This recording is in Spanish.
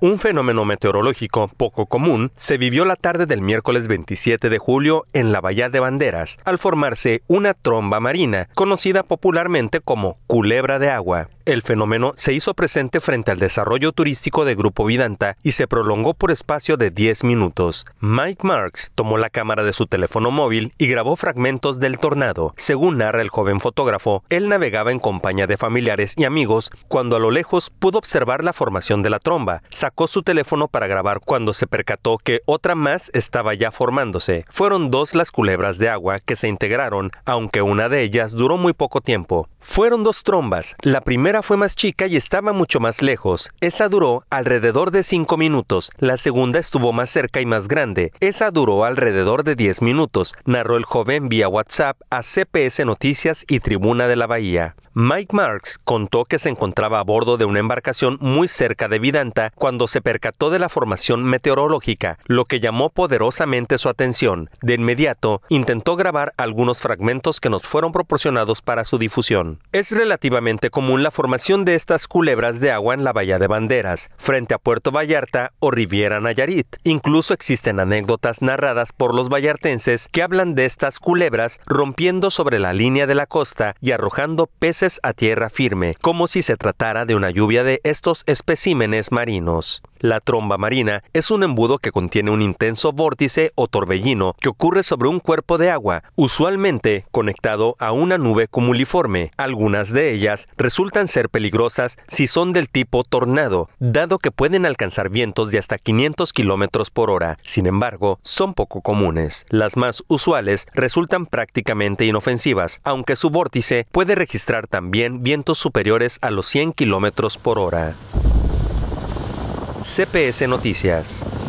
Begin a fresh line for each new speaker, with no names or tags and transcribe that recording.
Un fenómeno meteorológico poco común se vivió la tarde del miércoles 27 de julio en la Bahía de Banderas, al formarse una tromba marina, conocida popularmente como culebra de agua el fenómeno se hizo presente frente al desarrollo turístico de Grupo Vidanta y se prolongó por espacio de 10 minutos. Mike Marks tomó la cámara de su teléfono móvil y grabó fragmentos del tornado. Según narra el joven fotógrafo, él navegaba en compañía de familiares y amigos cuando a lo lejos pudo observar la formación de la tromba. Sacó su teléfono para grabar cuando se percató que otra más estaba ya formándose. Fueron dos las culebras de agua que se integraron, aunque una de ellas duró muy poco tiempo. Fueron dos trombas, la primera fue más chica y estaba mucho más lejos. Esa duró alrededor de cinco minutos. La segunda estuvo más cerca y más grande. Esa duró alrededor de 10 minutos, narró el joven vía WhatsApp a CPS Noticias y Tribuna de la Bahía. Mike Marks contó que se encontraba a bordo de una embarcación muy cerca de Vidanta cuando se percató de la formación meteorológica, lo que llamó poderosamente su atención. De inmediato, intentó grabar algunos fragmentos que nos fueron proporcionados para su difusión. Es relativamente común la formación de estas culebras de agua en la Bahía de Banderas, frente a Puerto Vallarta o Riviera Nayarit. Incluso existen anécdotas narradas por los vallartenses que hablan de estas culebras rompiendo sobre la línea de la costa y arrojando peces a tierra firme, como si se tratara de una lluvia de estos especímenes marinos. La tromba marina es un embudo que contiene un intenso vórtice o torbellino que ocurre sobre un cuerpo de agua, usualmente conectado a una nube cumuliforme. Algunas de ellas resultan ser peligrosas si son del tipo tornado, dado que pueden alcanzar vientos de hasta 500 kilómetros por hora. Sin embargo, son poco comunes. Las más usuales resultan prácticamente inofensivas, aunque su vórtice puede registrar también vientos superiores a los 100 kilómetros por hora. CPS Noticias.